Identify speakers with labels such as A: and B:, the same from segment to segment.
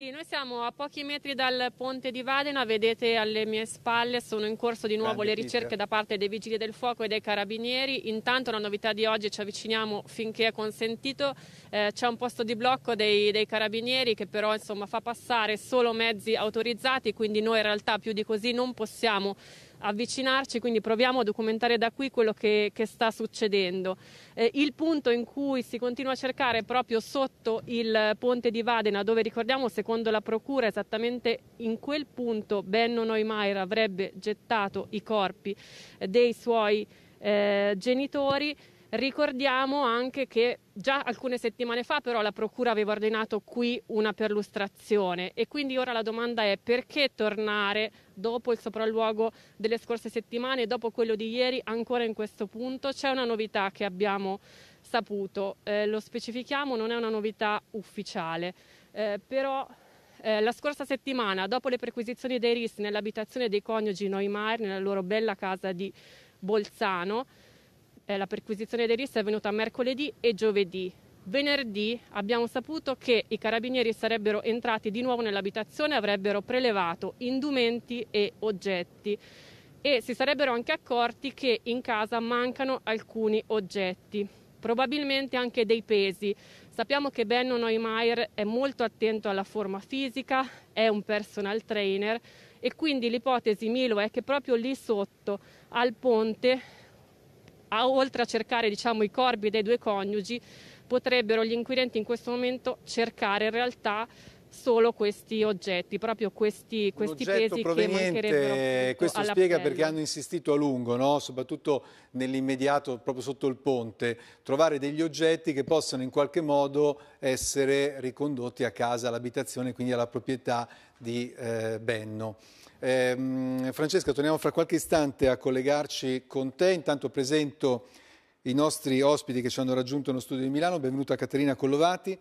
A: Noi siamo a pochi metri dal ponte di Vadena, vedete alle mie spalle sono in corso di nuovo Grande le ricerche da parte dei vigili del fuoco e dei carabinieri. Intanto la novità di oggi ci avviciniamo finché è consentito, eh, c'è un posto di blocco dei, dei carabinieri che però insomma, fa passare solo mezzi autorizzati, quindi noi in realtà più di così non possiamo avvicinarci, quindi proviamo a documentare da qui quello che, che sta succedendo. Eh, il punto in cui si continua a cercare proprio sotto il ponte di Vadena, dove ricordiamo secondo la procura esattamente in quel punto Benno Neumayer avrebbe gettato i corpi eh, dei suoi eh, genitori. Ricordiamo anche che già alcune settimane fa però la Procura aveva ordinato qui una perlustrazione e quindi ora la domanda è perché tornare dopo il sopralluogo delle scorse settimane, e dopo quello di ieri, ancora in questo punto? C'è una novità che abbiamo saputo, eh, lo specifichiamo, non è una novità ufficiale, eh, però eh, la scorsa settimana, dopo le perquisizioni dei RIS nell'abitazione dei coniugi Neumar, nella loro bella casa di Bolzano, eh, la perquisizione dei RIS è venuta mercoledì e giovedì. Venerdì abbiamo saputo che i carabinieri sarebbero entrati di nuovo nell'abitazione e avrebbero prelevato indumenti e oggetti e si sarebbero anche accorti che in casa mancano alcuni oggetti, probabilmente anche dei pesi. Sappiamo che Benno Neumayer è molto attento alla forma fisica, è un personal trainer e quindi l'ipotesi Milo è che proprio lì sotto al ponte a, oltre a cercare diciamo, i corpi dei due coniugi, potrebbero gli inquirenti in questo momento cercare in realtà solo questi oggetti, proprio questi, questi pesi che mancherebbero. Questo spiega pelle. perché hanno
B: insistito a lungo, no? soprattutto nell'immediato, proprio sotto il ponte, trovare degli oggetti che possano in qualche modo essere ricondotti a casa, all'abitazione, quindi alla proprietà di eh, Benno. Eh, Francesca, torniamo fra qualche istante a collegarci con te. Intanto presento i nostri ospiti che ci hanno raggiunto nello studio di Milano. Benvenuta Caterina Collovati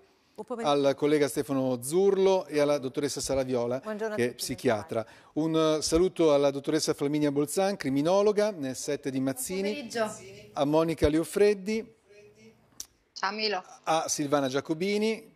B: al collega Stefano Zurlo e alla dottoressa Saraviola, Buongiorno che è psichiatra. Un eh, saluto alla dottoressa Flaminia Bolzan, criminologa nel set di Mazzini, a Monica Leofreddi, Ciao, Milo. a Silvana Giacobini,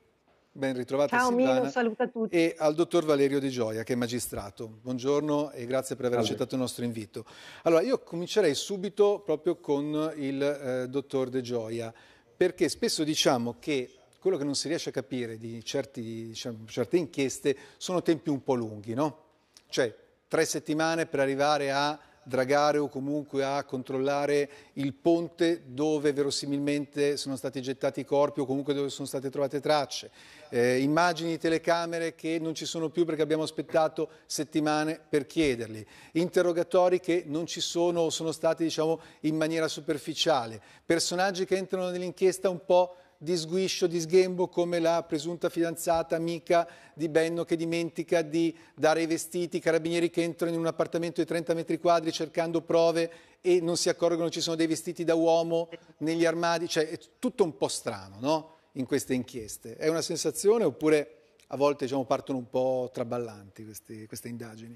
B: ben ritrovata Ciao, Silvana, Milo, a tutti. e al dottor Valerio De Gioia, che è magistrato. Buongiorno e grazie per aver Ciao. accettato il nostro invito. Allora, io comincerei subito proprio con il eh, dottor De Gioia, perché spesso diciamo che quello che non si riesce a capire di certi, diciamo, certe inchieste sono tempi un po' lunghi, no? Cioè, tre settimane per arrivare a dragare o comunque a controllare il ponte dove verosimilmente sono stati gettati i corpi o comunque dove sono state trovate tracce, eh, immagini telecamere che non ci sono più perché abbiamo aspettato settimane per chiederli, interrogatori che non ci sono o sono stati diciamo in maniera superficiale, personaggi che entrano nell'inchiesta un po' di sguiscio, di sghembo come la presunta fidanzata amica di Benno che dimentica di dare i vestiti, i carabinieri che entrano in un appartamento di 30 metri quadri cercando prove e non si accorgono che ci sono dei vestiti da uomo negli armadi, cioè è tutto un po' strano no? in queste inchieste. È una sensazione oppure a volte diciamo, partono un po' traballanti queste, queste indagini?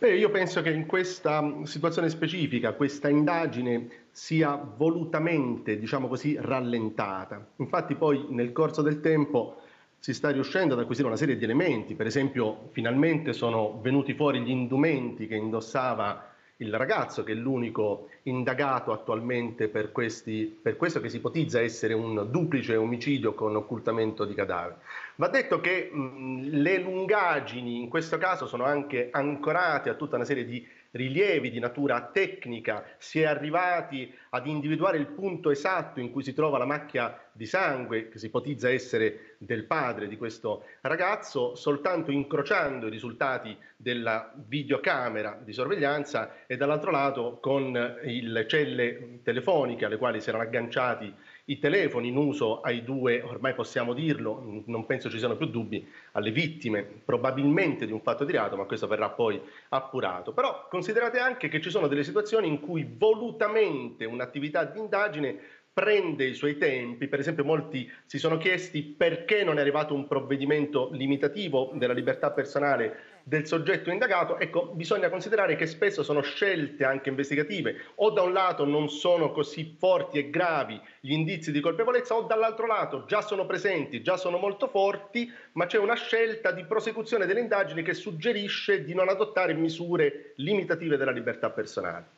C: Beh, io penso che in questa situazione specifica questa indagine sia volutamente, diciamo così, rallentata. Infatti poi nel corso del tempo si sta riuscendo ad acquisire una serie di elementi, per esempio finalmente sono venuti fuori gli indumenti che indossava il ragazzo che è l'unico indagato attualmente per, questi, per questo che si ipotizza essere un duplice omicidio con occultamento di cadaveri. Va detto che mh, le lungaggini in questo caso sono anche ancorate a tutta una serie di rilievi di natura tecnica, si è arrivati ad individuare il punto esatto in cui si trova la macchia di sangue che si ipotizza essere del padre di questo ragazzo, soltanto incrociando i risultati della videocamera di sorveglianza e dall'altro lato con le celle telefoniche alle quali si erano agganciati i telefoni in uso ai due, ormai possiamo dirlo, non penso ci siano più dubbi, alle vittime probabilmente di un fatto di reato, ma questo verrà poi appurato. Però considerate anche che ci sono delle situazioni in cui volutamente un'attività di indagine prende i suoi tempi, per esempio molti si sono chiesti perché non è arrivato un provvedimento limitativo della libertà personale del soggetto indagato, ecco, bisogna considerare che spesso sono scelte anche investigative, o da un lato non sono così forti e gravi gli indizi di colpevolezza, o dall'altro lato già sono presenti, già sono molto forti, ma c'è una scelta di prosecuzione delle indagini che suggerisce di non adottare misure limitative della libertà personale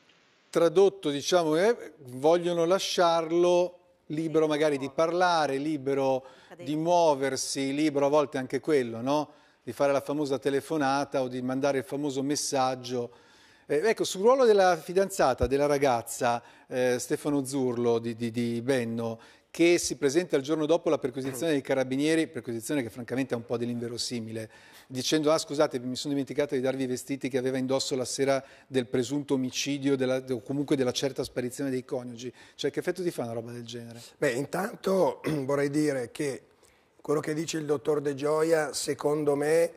B: tradotto diciamo, eh, vogliono lasciarlo libero magari di parlare, libero di muoversi, libero a volte anche quello, no? di fare la famosa telefonata o di mandare il famoso messaggio. Eh, ecco, sul ruolo della fidanzata, della ragazza, eh, Stefano Zurlo di, di, di Benno, che si presenta il giorno dopo la perquisizione mm. dei carabinieri, perquisizione che francamente è un po' dell'inverosimile, dicendo ah scusate mi sono dimenticato di darvi i vestiti che aveva indosso la sera del presunto omicidio della, o comunque della certa sparizione dei coniugi. Cioè che effetto ti fa una roba del genere? Beh intanto vorrei dire che quello che dice il dottor De Gioia secondo me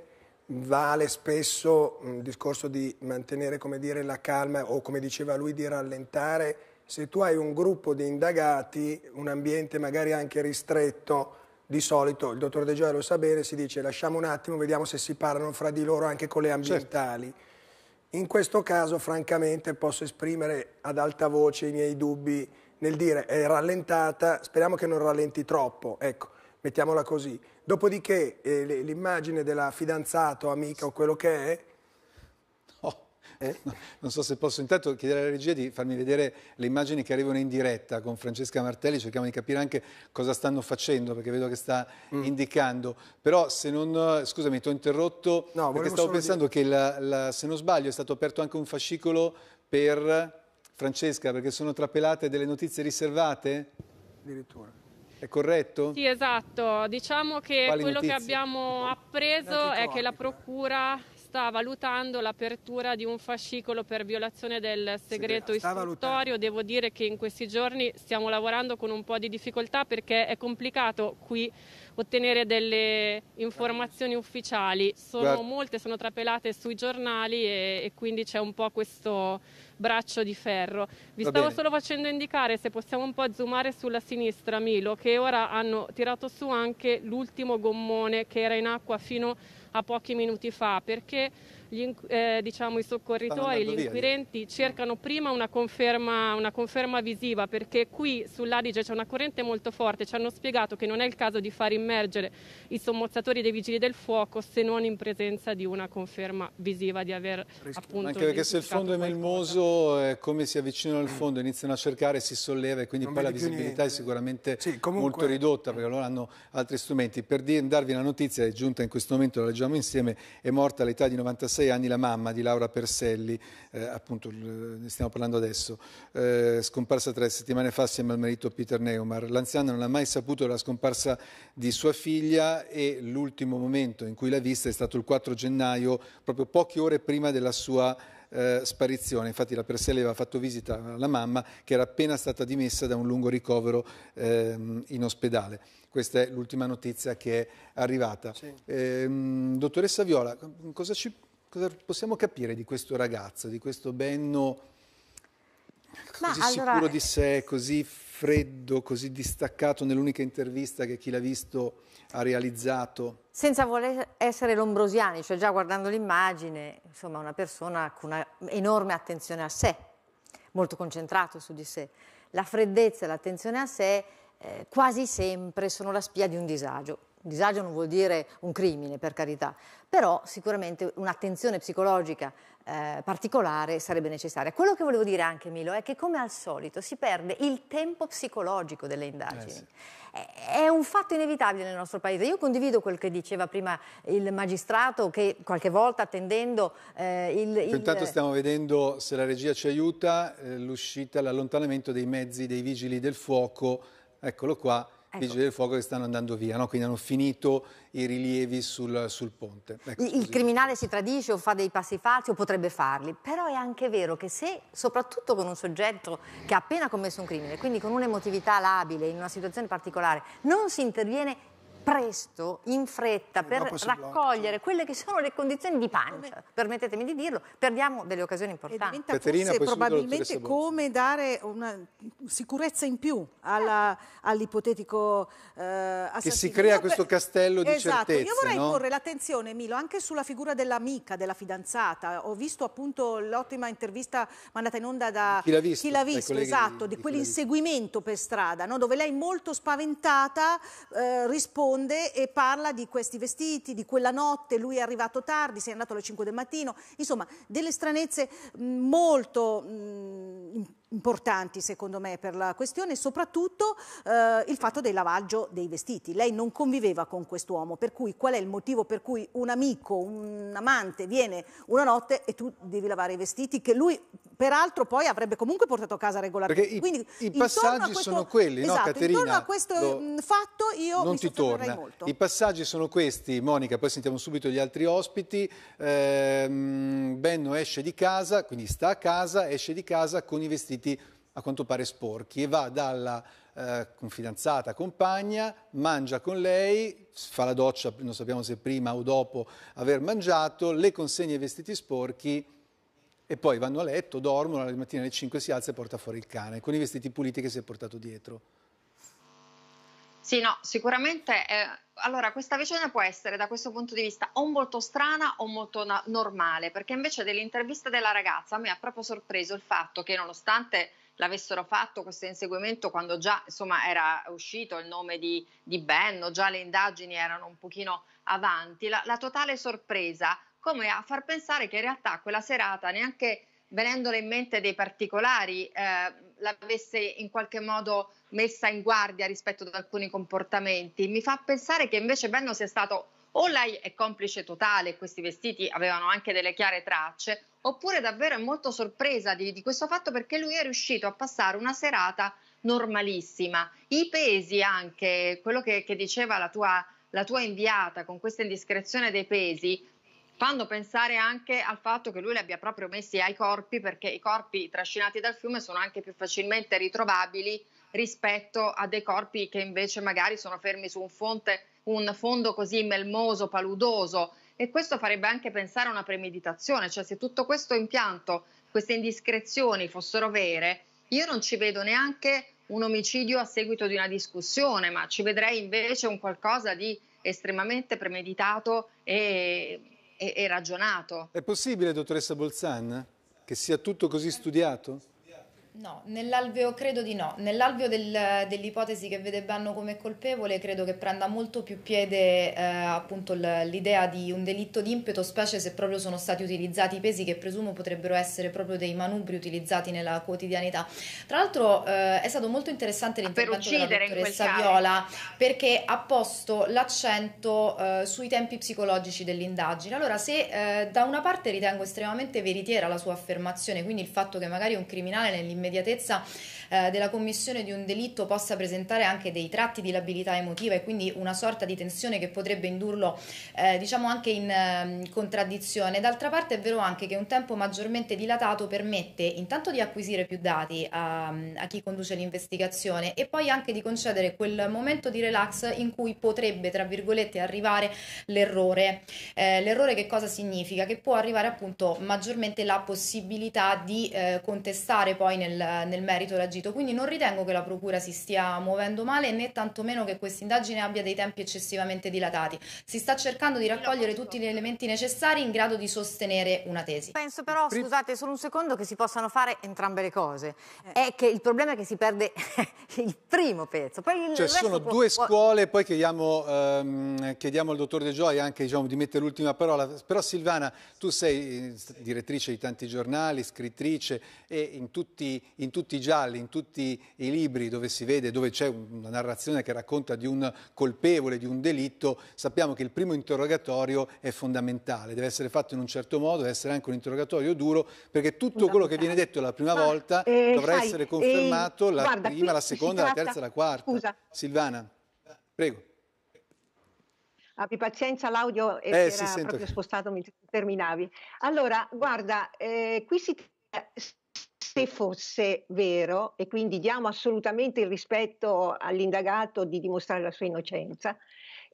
B: vale spesso il discorso di mantenere come dire, la calma o come diceva lui di rallentare se tu hai un gruppo di indagati, un ambiente magari anche ristretto, di solito, il dottor De Gioia lo sa bene, si dice lasciamo un attimo, vediamo se si parlano fra di loro anche con le certo. ambientali. Certo. In questo caso, francamente, posso esprimere ad alta voce i miei dubbi nel dire è rallentata, speriamo che non rallenti troppo, ecco, mettiamola così. Dopodiché eh, l'immagine della fidanzata, o amica o quello che è, eh, non so se posso intanto chiedere alla regia di farmi vedere le immagini che arrivano in diretta con Francesca Martelli, cerchiamo di capire anche cosa stanno facendo perché vedo che sta mm. indicando. Però se non, scusami, ti ho interrotto no, perché stavo pensando dire... che la, la, se non sbaglio è stato aperto anche un fascicolo per Francesca perché sono trapelate delle notizie riservate? Addirittura. È corretto? Sì,
A: esatto. Diciamo che Quali quello notizie? che abbiamo appreso è che la Procura sta valutando l'apertura di un fascicolo per violazione del segreto istruttorio. Devo dire che in questi giorni stiamo lavorando con un po' di difficoltà perché è complicato qui ottenere delle informazioni ufficiali. Sono Guarda. molte, sono trapelate sui giornali e, e quindi c'è un po' questo braccio di ferro. Vi Va stavo bene. solo facendo indicare se possiamo un po' zoomare sulla sinistra Milo che ora hanno tirato su anche l'ultimo gommone che era in acqua fino a a pochi minuti fa, perché gli, eh, diciamo, i soccorritori, gli inquirenti via. cercano prima una conferma, una conferma visiva perché qui sull'Adige c'è una corrente molto forte, ci hanno spiegato che non è il caso di far immergere i sommozzatori dei vigili del fuoco se non in presenza di una conferma visiva di aver Rischio. appunto Anche perché se il fondo
B: è melmoso, eh, come si avvicinano al fondo, iniziano a cercare, si solleva e quindi non poi la visibilità è sicuramente sì, comunque... molto ridotta perché loro hanno altri strumenti. Per darvi la notizia, è giunta in questo momento, la leggiamo insieme, è morta all'età di 96 36 anni la mamma di Laura Perselli, eh, appunto ne stiamo parlando adesso, eh, scomparsa tre settimane fa assieme al marito Peter Neumar. L'anziana non ha mai saputo della scomparsa di sua figlia e l'ultimo momento in cui l'ha vista è stato il 4 gennaio, proprio poche ore prima della sua eh, sparizione. Infatti la Perselli aveva fatto visita alla mamma che era appena stata dimessa da un lungo ricovero ehm, in ospedale. Questa è l'ultima notizia che è arrivata. Sì. Eh, dottoressa Viola, cosa ci cosa possiamo capire di questo ragazzo, di questo Benno
D: così Ma, sicuro allora... di
B: sé, così freddo, così distaccato nell'unica intervista che chi l'ha visto ha realizzato?
E: Senza voler essere lombrosiani, cioè già guardando l'immagine, insomma una persona con una enorme attenzione a sé, molto concentrato su di sé. La freddezza e l'attenzione a sé eh, quasi sempre sono la spia di un disagio disagio non vuol dire un crimine, per carità, però sicuramente un'attenzione psicologica eh, particolare sarebbe necessaria. Quello che volevo dire anche, Milo, è che come al solito si perde il tempo psicologico delle indagini. Eh sì. È un fatto inevitabile nel nostro paese. Io condivido quel che diceva prima il magistrato che qualche volta attendendo eh, il, il... Intanto stiamo
B: vedendo se la regia ci aiuta eh, l'uscita, l'allontanamento dei mezzi dei vigili del fuoco. Eccolo qua Ecco. Vigili del fuoco che stanno andando via, no? quindi hanno finito i rilievi sul, sul ponte. Ecco, il
E: criminale si tradisce o fa dei passi falsi o potrebbe farli, però è anche vero che se, soprattutto con un soggetto che ha appena commesso un crimine, quindi con un'emotività labile, in una situazione particolare, non si interviene presto, in fretta, per raccogliere quelle che sono le condizioni di pancia. Come... Permettetemi di dirlo, perdiamo delle occasioni importanti.
B: E diventa probabilmente come
F: dare una sicurezza in più eh. all'ipotetico all eh, assassino. Che si crea questo castello di esatto. certezze. Io vorrei no? porre l'attenzione, Milo, anche sulla figura dell'amica, della fidanzata. Ho visto appunto l'ottima intervista mandata in onda da chi l'ha visto, chi l'ha visto esatto, di, di quell'inseguimento per strada, no? dove lei molto spaventata eh, risponde risponde e parla di questi vestiti, di quella notte, lui è arrivato tardi, si è andato alle 5 del mattino, insomma delle stranezze molto importanti importanti secondo me per la questione, soprattutto eh, il fatto del lavaggio dei vestiti. Lei non conviveva con quest'uomo, per cui qual è il motivo per cui un amico, un amante viene una notte e tu devi lavare i vestiti che lui peraltro poi avrebbe comunque portato a casa regolarmente. Perché Quindi, i, i passaggi questo, sono quelli, esatto, no Caterina? Intorno a questo lo, mm, fatto io non ti torna. molto. I
B: passaggi sono questi, Monica, poi sentiamo subito gli altri ospiti. Eh, Benno esce di casa, quindi sta a casa, esce di casa con i vestiti documenti a quanto pare sporchi e va dalla eh, confidanzata, compagna, mangia con lei, fa la doccia, non sappiamo se prima o dopo aver mangiato, le consegna i vestiti sporchi e poi vanno a letto, dormono, la mattina alle 5 si alza e porta fuori il cane con i vestiti puliti che si è portato dietro.
G: Sì, no, sicuramente eh, allora, questa vicenda può essere da questo punto di vista o molto strana o molto na- normale, perché invece dell'intervista della ragazza mi ha proprio sorpreso il fatto che nonostante l'avessero fatto questo inseguimento quando già insomma, era uscito il nome di, di Benno, già le indagini erano un pochino avanti, la, la totale sorpresa come a far pensare che in realtà quella serata neanche venendole in mente dei particolari eh, l'avesse in qualche modo messa in guardia rispetto ad alcuni comportamenti. Mi fa pensare che invece Benno sia stato o lei è complice totale, questi vestiti avevano anche delle chiare tracce, oppure davvero è molto sorpresa di, di questo fatto perché lui è riuscito a passare una serata normalissima. I pesi anche, quello che, che diceva la tua la tua inviata con questa indiscrezione dei pesi fanno pensare anche al fatto che lui li abbia proprio messi ai corpi perché i corpi trascinati dal fiume sono anche più facilmente ritrovabili rispetto a dei corpi che invece magari sono fermi su un, fonte, un fondo così melmoso, paludoso e questo farebbe anche pensare a una premeditazione, cioè se tutto questo impianto, queste indiscrezioni fossero vere, io non ci vedo neanche un omicidio a seguito di una discussione, ma ci vedrei invece un qualcosa di estremamente premeditato e e, e ragionato.
B: È possibile, dottoressa Bolzan, che sia tutto così studiato?
D: No, nell'alveo credo di no. Nell'alveo del, dell'ipotesi che vede Banno come colpevole, credo che prenda molto più piede eh, appunto l'idea di un delitto d'impeto, specie se proprio sono stati utilizzati i pesi che presumo potrebbero essere proprio dei manubri utilizzati nella quotidianità. Tra l'altro eh, è stato molto interessante l'intervento della dottoressa Viola perché ha posto l'accento eh, sui tempi psicologici dell'indagine. Allora, se eh, da una parte ritengo estremamente veritiera la sua affermazione, quindi il fatto che magari un criminale nell'immediato immediatezza eh, della commissione di un delitto possa presentare anche dei tratti di labilità emotiva e quindi una sorta di tensione che potrebbe indurlo eh, diciamo anche in eh, contraddizione. D'altra parte è vero anche che un tempo maggiormente dilatato permette intanto di acquisire più dati a, a chi conduce l'investigazione e poi anche di concedere quel momento di relax in cui potrebbe tra virgolette arrivare l'errore. Eh, l'errore che cosa significa? Che può arrivare appunto maggiormente la possibilità di eh, contestare poi nel, nel merito l'agito agito, quindi non ritengo che la Procura si stia muovendo male né tantomeno che questa indagine abbia dei tempi eccessivamente dilatati. Si sta cercando di raccogliere tutti gli elementi necessari in grado di sostenere una tesi.
E: Penso però, scusate solo un secondo, che si possano fare entrambe le cose. Eh. È che il problema è che si perde il primo pezzo. Poi il cioè sono può... due scuole,
B: poi chiediamo, ehm, chiediamo al dottor De Gioia anche diciamo, di mettere l'ultima parola. Però Silvana, tu sei eh, direttrice di tanti giornali, scrittrice e in tutti, in tutti i gialli, in tutti i libri dove si vede, dove c'è una narrazione che racconta di un colpevole, di un delitto, sappiamo che il primo interrogatorio è fondamentale, deve essere fatto in un certo modo, deve essere anche un interrogatorio duro, perché tutto quello che viene detto la prima Ma, volta eh, dovrà sai, essere eh, confermato eh, la guarda, prima, la seconda, tratta... la terza, la quarta. Scusa. Silvana, prego.
H: Abbi pazienza, l'audio eh, era sì, proprio che... spostato mentre terminavi. Allora, guarda, eh, qui si se fosse vero, e quindi diamo assolutamente il rispetto all'indagato di dimostrare la sua innocenza,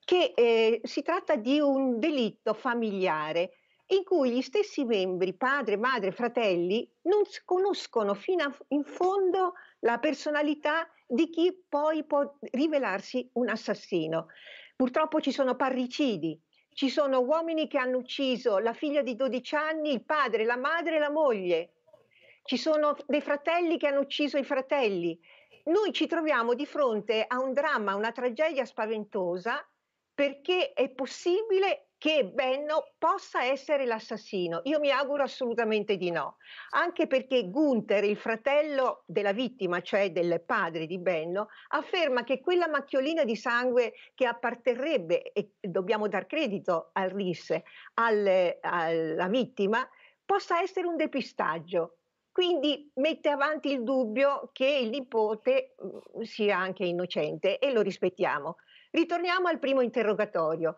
H: che eh, si tratta di un delitto familiare in cui gli stessi membri, padre, madre, fratelli, non conoscono fino a, in fondo la personalità di chi poi può rivelarsi un assassino. Purtroppo ci sono parricidi, ci sono uomini che hanno ucciso la figlia di 12 anni, il padre, la madre e la moglie, ci sono dei fratelli che hanno ucciso i fratelli. Noi ci troviamo di fronte a un dramma, una tragedia spaventosa, perché è possibile che Benno possa essere l'assassino. Io mi auguro assolutamente di no, anche perché Gunther, il fratello della vittima, cioè del padre di Benno, afferma che quella macchiolina di sangue che apparterrebbe, e dobbiamo dar credito al RIS, al, alla vittima, possa essere un depistaggio. Quindi mette avanti il dubbio che il nipote mm, sia anche innocente e lo rispettiamo. Ritorniamo al primo interrogatorio.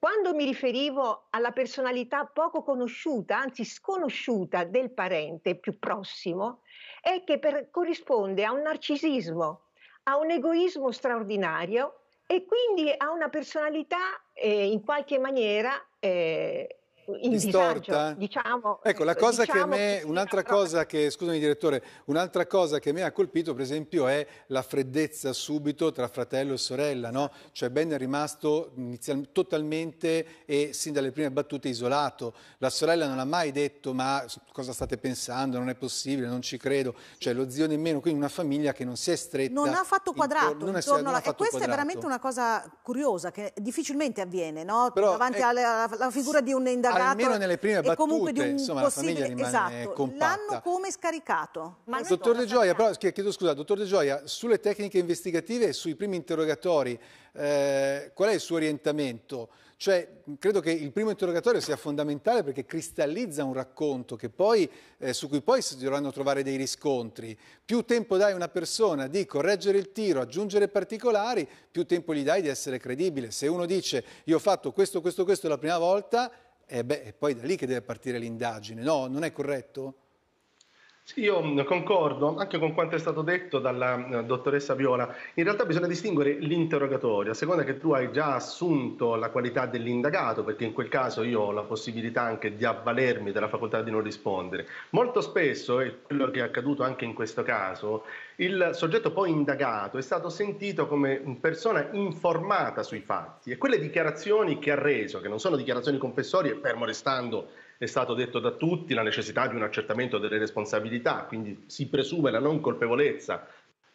H: Quando mi riferivo alla personalità poco conosciuta, anzi sconosciuta del parente più prossimo, è che per, corrisponde a un narcisismo, a un egoismo straordinario e quindi a una personalità eh, in qualche maniera eh, in distorta. Disagio, diciamo, ecco, la eh, cosa diciamo che a me,
B: un'altra cosa che, scusami direttore, un'altra cosa che a me ha colpito per esempio è la freddezza subito tra fratello e sorella, no? Cioè Ben è rimasto totalmente e sin dalle prime battute isolato. La sorella non ha mai detto ma cosa state pensando, non è possibile, non ci credo. Cioè lo zio nemmeno, quindi una famiglia che non si è stretta. Non ha fatto quadrato intorno, non è, intorno non alla... E questa quadrato. è veramente una
F: cosa curiosa che difficilmente avviene, no? Però, Davanti è... Eh, alla, alla, figura di un indagato preparato. Almeno nelle prime battute, comunque di un insomma, la famiglia rimane esatto.
B: compatta. L'hanno
F: come scaricato. Ma dottor
B: De Gioia, però, chiedo scusa, dottor De Gioia, sulle tecniche investigative e sui primi interrogatori, eh, qual è il suo orientamento? Cioè, credo che il primo interrogatorio sia fondamentale perché cristallizza un racconto poi, eh, su cui poi si dovranno trovare dei riscontri. Più tempo dai a una persona di correggere il tiro, aggiungere particolari, più tempo gli dai di essere credibile. Se uno dice io ho fatto questo, questo, questo la prima volta, eh beh, è poi da lì che deve partire l'indagine. No, non è corretto?
C: Sì, io concordo anche con quanto è stato detto dalla eh, dottoressa Viola. In realtà bisogna distinguere l'interrogatorio, a seconda che tu hai già assunto la qualità dell'indagato, perché in quel caso io ho la possibilità anche di avvalermi della facoltà di non rispondere. Molto spesso, e quello che è accaduto anche in questo caso, il soggetto poi indagato è stato sentito come persona informata sui fatti e quelle dichiarazioni che ha reso, che non sono dichiarazioni confessorie, fermo restando è stato detto da tutti la necessità di un accertamento delle responsabilità, quindi si presume la non colpevolezza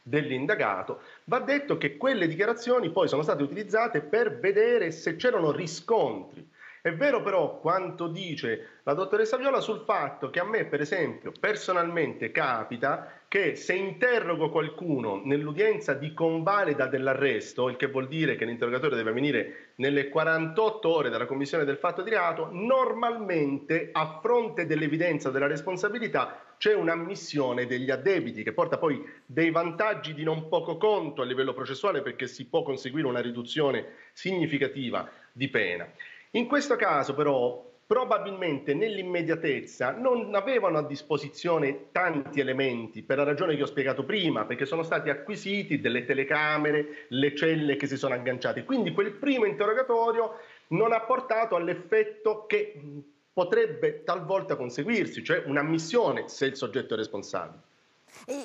C: dell'indagato, va detto che quelle dichiarazioni poi sono state utilizzate per vedere se c'erano riscontri è vero però quanto dice la dottoressa Viola sul fatto che a me, per esempio, personalmente capita che se interrogo qualcuno nell'udienza di convalida dell'arresto, il che vuol dire che l'interrogatore deve venire nelle 48 ore dalla commissione del fatto di reato, normalmente a fronte dell'evidenza della responsabilità c'è un'ammissione degli addebiti che porta poi dei vantaggi di non poco conto a livello processuale perché si può conseguire una riduzione significativa di pena. In questo caso però probabilmente nell'immediatezza non avevano a disposizione tanti elementi per la ragione che ho spiegato prima, perché sono stati acquisiti delle telecamere, le celle che si sono agganciate. Quindi quel primo interrogatorio non ha portato all'effetto che potrebbe talvolta conseguirsi, cioè un'ammissione se il soggetto è responsabile.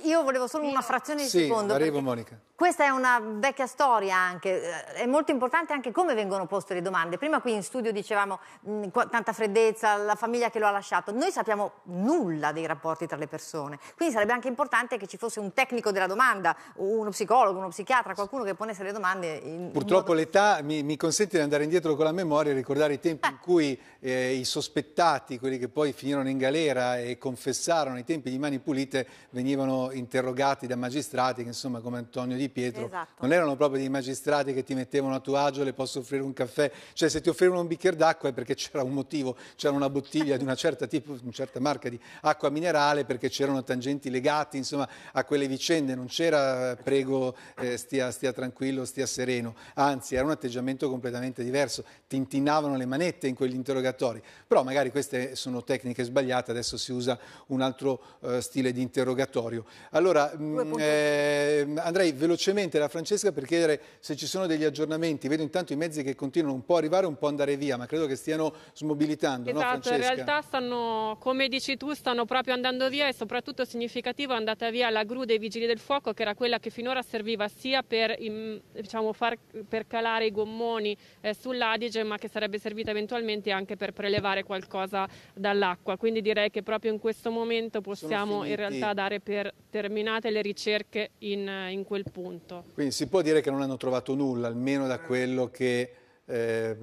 E: Io volevo solo una frazione di sì, secondo. Arrivo, Monica. Questa è una vecchia storia anche, eh, è molto importante anche come vengono poste le domande. Prima qui in studio dicevamo mh, mm, tanta freddezza, la famiglia che lo ha lasciato. Noi sappiamo nulla dei rapporti tra le persone, quindi sarebbe anche importante che ci fosse un tecnico della domanda, uno psicologo, uno psichiatra, qualcuno che ponesse le domande. Purtroppo
B: modo... l'età mi, mi, consente di andare indietro con la memoria e ricordare i tempi eh. in cui eh, i sospettati, quelli che poi finirono in galera e confessarono i tempi di mani pulite, venivano venivano interrogati da magistrati che insomma come Antonio Di Pietro esatto. non erano proprio dei magistrati che ti mettevano a tuo agio le posso offrire un caffè cioè se ti offrivano un bicchiere d'acqua è perché c'era un motivo c'era una bottiglia di una certa, tipo, una certa marca di acqua minerale perché c'erano tangenti legati insomma a quelle vicende non c'era eh, prego eh, stia, stia tranquillo stia sereno anzi era un atteggiamento completamente diverso tintinnavano le manette in quegli interrogatori però magari queste sono tecniche sbagliate adesso si usa un altro eh, stile di interrogatorio territorio. Allora, eh, andrei velocemente da Francesca per chiedere se ci sono degli aggiornamenti. Vedo intanto i mezzi che continuano un po' a arrivare, un po' a andare via, ma credo che stiano smobilitando, esatto, no, in realtà
A: stanno, come dici tu, stanno proprio andando via e soprattutto significativo è andata via la gru dei Vigili del Fuoco, che era quella che finora serviva sia per, diciamo, far, per calare i gommoni eh, sull'Adige, ma che sarebbe servita eventualmente anche per prelevare qualcosa dall'acqua. Quindi direi che proprio in questo momento possiamo in realtà dare per ter terminate le ricerche in, in, quel punto.
B: Quindi si può dire che non hanno trovato nulla, almeno da quello che eh,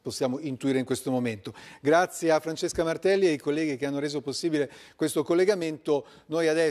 B: possiamo intuire in questo momento. Grazie a Francesca Martelli e ai colleghi che hanno reso possibile questo collegamento. Noi adesso